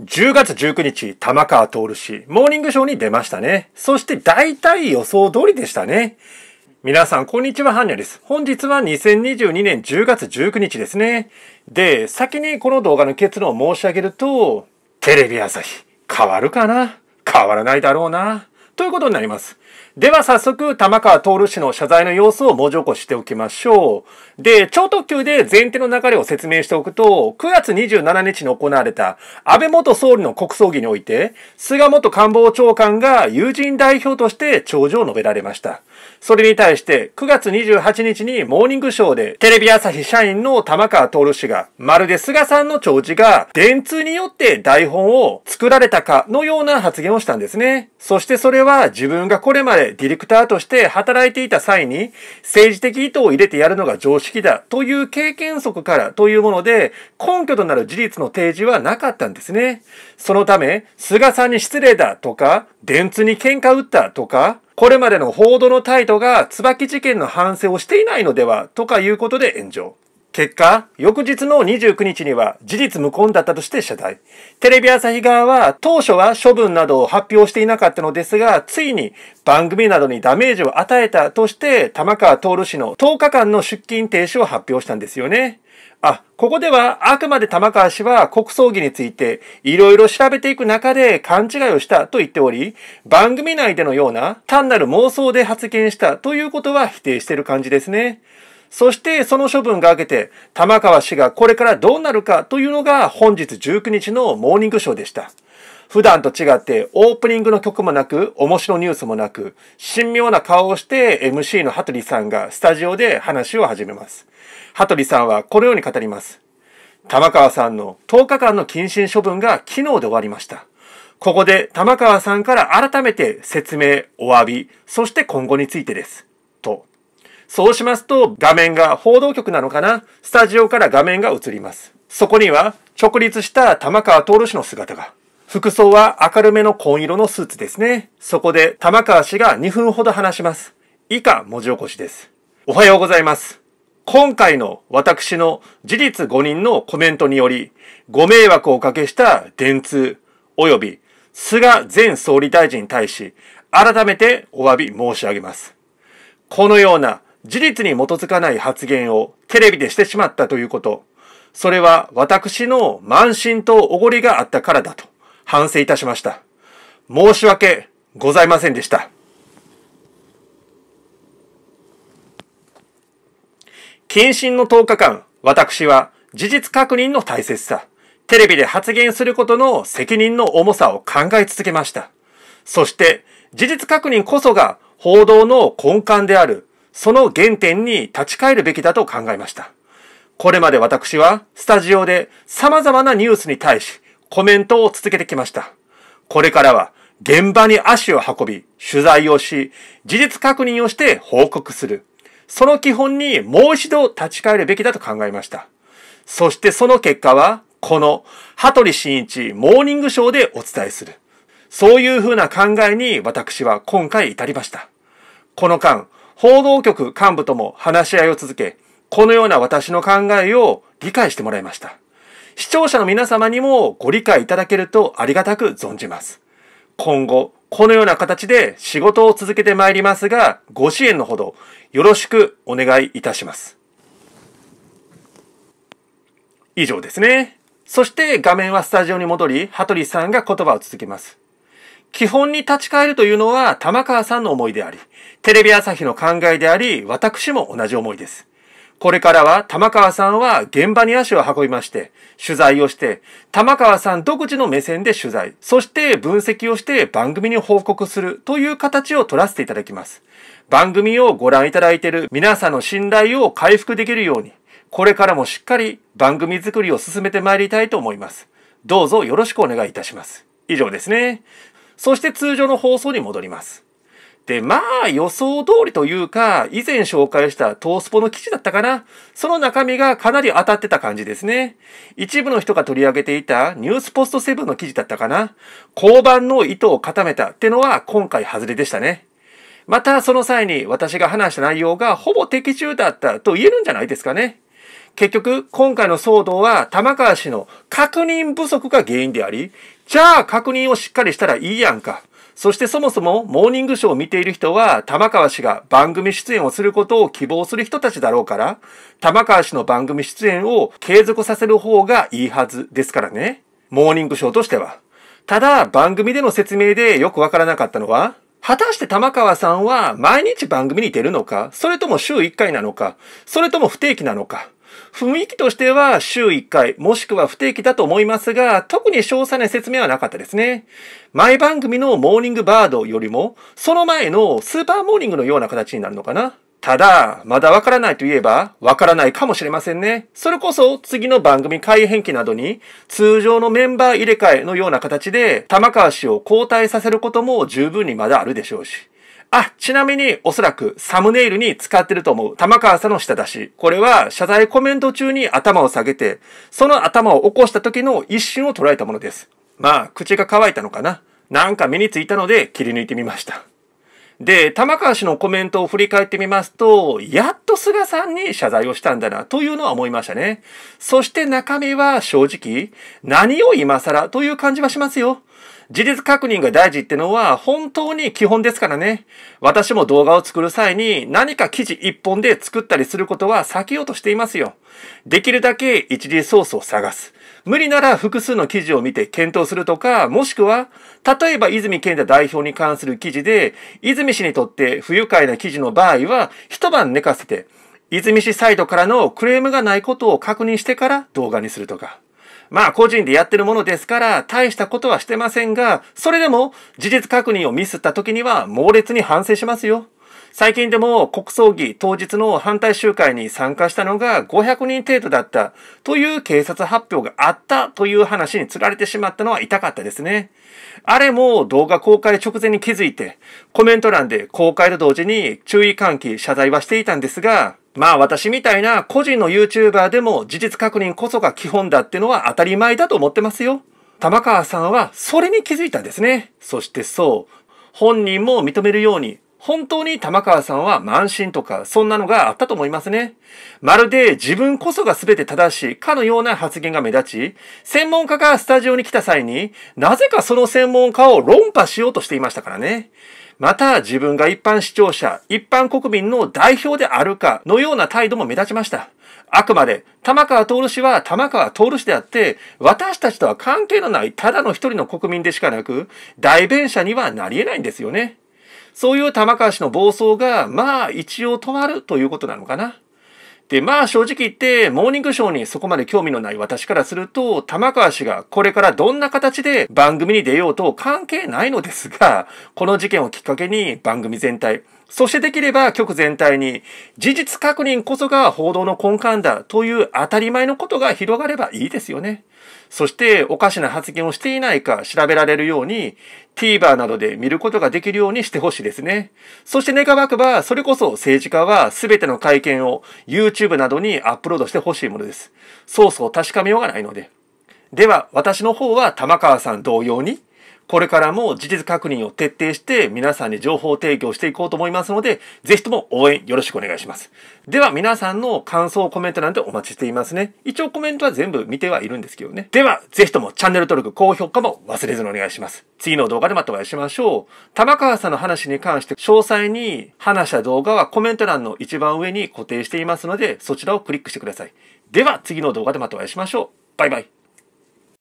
10月19日、玉川徹氏、モーニングショーに出ましたね。そして大体予想通りでしたね。皆さん、こんにちは、ハンニャです。本日は2022年10月19日ですね。で、先にこの動画の結論を申し上げると、テレビ朝日、変わるかな変わらないだろうな。ということになります。では早速、玉川徹氏の謝罪の様子を文字起こしておきましょう。で、超特急で前提の流れを説明しておくと、9月27日に行われた安倍元総理の国葬儀において、菅元官房長官が友人代表として長寿を述べられました。それに対して、9月28日にモーニングショーで、テレビ朝日社員の玉川徹氏が、まるで菅さんの長辞が、電通によって台本を作られたかのような発言をしたんですね。そしてそれれは自分がこれまでディレクターとして働いていた際に政治的意図を入れてやるのが常識だという経験則からというもので根拠となる事実の提示はなかったんですね。そのため、菅さんに失礼だとか、電通に喧嘩打ったとか、これまでの報道の態度が椿事件の反省をしていないのではとかいうことで炎上。結果、翌日の29日には事実無根だったとして謝罪。テレビ朝日側は当初は処分などを発表していなかったのですが、ついに番組などにダメージを与えたとして玉川徹氏の10日間の出勤停止を発表したんですよね。あ、ここではあくまで玉川氏は国葬儀についていろいろ調べていく中で勘違いをしたと言っており、番組内でのような単なる妄想で発言したということは否定している感じですね。そしてその処分が明けて、玉川氏がこれからどうなるかというのが本日19日のモーニングショーでした。普段と違ってオープニングの曲もなく、面白ニュースもなく、神妙な顔をして MC の羽鳥さんがスタジオで話を始めます。羽鳥さんはこのように語ります。玉川さんの10日間の謹慎処分が昨日で終わりました。ここで玉川さんから改めて説明、お詫び、そして今後についてです。そうしますと、画面が報道局なのかなスタジオから画面が映ります。そこには、直立した玉川徹氏の姿が。服装は明るめの紺色のスーツですね。そこで玉川氏が2分ほど話します。以下文字起こしです。おはようございます。今回の私の事実5人のコメントにより、ご迷惑をおかけした電通、及び菅前総理大臣に対し、改めてお詫び申し上げます。このような事実に基づかない発言をテレビでしてしまったということ、それは私の慢心とおごりがあったからだと反省いたしました。申し訳ございませんでした。謹慎の10日間、私は事実確認の大切さ、テレビで発言することの責任の重さを考え続けました。そして、事実確認こそが報道の根幹であるその原点に立ち返るべきだと考えました。これまで私はスタジオで様々なニュースに対しコメントを続けてきました。これからは現場に足を運び、取材をし、事実確認をして報告する。その基本にもう一度立ち返るべきだと考えました。そしてその結果は、この、羽鳥慎一モーニングショーでお伝えする。そういうふうな考えに私は今回至りました。この間、報道局幹部とも話し合いを続け、このような私の考えを理解してもらいました。視聴者の皆様にもご理解いただけるとありがたく存じます。今後、このような形で仕事を続けてまいりますが、ご支援のほどよろしくお願いいたします。以上ですね。そして画面はスタジオに戻り、羽鳥さんが言葉を続けます。基本に立ち返るというのは玉川さんの思いであり、テレビ朝日の考えであり、私も同じ思いです。これからは玉川さんは現場に足を運びまして、取材をして、玉川さん独自の目線で取材、そして分析をして番組に報告するという形を取らせていただきます。番組をご覧いただいている皆さんの信頼を回復できるように、これからもしっかり番組作りを進めてまいりたいと思います。どうぞよろしくお願いいたします。以上ですね。そして通常の放送に戻ります。で、まあ予想通りというか、以前紹介したトースポの記事だったかな。その中身がかなり当たってた感じですね。一部の人が取り上げていたニュースポストセブンの記事だったかな。交番の意図を固めたってのは今回外れでしたね。またその際に私が話した内容がほぼ的中だったと言えるんじゃないですかね。結局、今回の騒動は玉川氏の確認不足が原因であり、じゃあ確認をしっかりしたらいいやんか。そしてそもそもモーニングショーを見ている人は玉川氏が番組出演をすることを希望する人たちだろうから、玉川氏の番組出演を継続させる方がいいはずですからね。モーニングショーとしては。ただ番組での説明でよくわからなかったのは、果たして玉川さんは毎日番組に出るのかそれとも週1回なのかそれとも不定期なのか雰囲気としては週1回、もしくは不定期だと思いますが、特に詳細な説明はなかったですね。前番組のモーニングバードよりも、その前のスーパーモーニングのような形になるのかな。ただ、まだわからないといえば、わからないかもしれませんね。それこそ、次の番組改編期などに、通常のメンバー入れ替えのような形で、玉川氏を交代させることも十分にまだあるでしょうし。あ、ちなみにおそらくサムネイルに使ってると思う。玉川さんの下出し。これは謝罪コメント中に頭を下げて、その頭を起こした時の一瞬を捉えたものです。まあ、口が乾いたのかな。なんか目についたので切り抜いてみました。で、玉川氏のコメントを振り返ってみますと、やっと菅さんに謝罪をしたんだな、というのは思いましたね。そして中身は正直、何を今更という感じはしますよ。事実確認が大事ってのは本当に基本ですからね。私も動画を作る際に何か記事一本で作ったりすることは避けようとしていますよ。できるだけ一時ソースを探す。無理なら複数の記事を見て検討するとか、もしくは、例えば泉健太代表に関する記事で、泉氏にとって不愉快な記事の場合は、一晩寝かせて、泉氏サイドからのクレームがないことを確認してから動画にするとか。まあ個人でやってるものですから大したことはしてませんが、それでも事実確認をミスった時には猛烈に反省しますよ。最近でも国葬儀当日の反対集会に参加したのが500人程度だったという警察発表があったという話に釣られてしまったのは痛かったですね。あれも動画公開直前に気づいてコメント欄で公開と同時に注意喚起謝罪はしていたんですが、まあ私みたいな個人の YouTuber でも事実確認こそが基本だってのは当たり前だと思ってますよ。玉川さんはそれに気づいたんですね。そしてそう、本人も認めるように、本当に玉川さんは慢心とか、そんなのがあったと思いますね。まるで自分こそが全て正しいかのような発言が目立ち、専門家がスタジオに来た際に、なぜかその専門家を論破しようとしていましたからね。また自分が一般視聴者、一般国民の代表であるかのような態度も目立ちました。あくまで、玉川徹氏は玉川徹氏であって、私たちとは関係のないただの一人の国民でしかなく、代弁者にはなり得ないんですよね。そういう玉川氏の暴走が、まあ一応止まるということなのかな。で、まあ正直言って、モーニングショーにそこまで興味のない私からすると、玉川氏がこれからどんな形で番組に出ようと関係ないのですが、この事件をきっかけに番組全体、そしてできれば局全体に事実確認こそが報道の根幹だという当たり前のことが広がればいいですよね。そしておかしな発言をしていないか調べられるように TVer などで見ることができるようにしてほしいですね。そして願わくばそれこそ政治家は全ての会見を YouTube などにアップロードしてほしいものです。そうそう確かめようがないので。では私の方は玉川さん同様にこれからも事実確認を徹底して皆さんに情報提供していこうと思いますので、ぜひとも応援よろしくお願いします。では皆さんの感想、コメントなんてお待ちしていますね。一応コメントは全部見てはいるんですけどね。では、ぜひともチャンネル登録、高評価も忘れずにお願いします。次の動画でまたお会いしましょう。玉川さんの話に関して詳細に話した動画はコメント欄の一番上に固定していますので、そちらをクリックしてください。では、次の動画でまたお会いしましょう。バイバイ。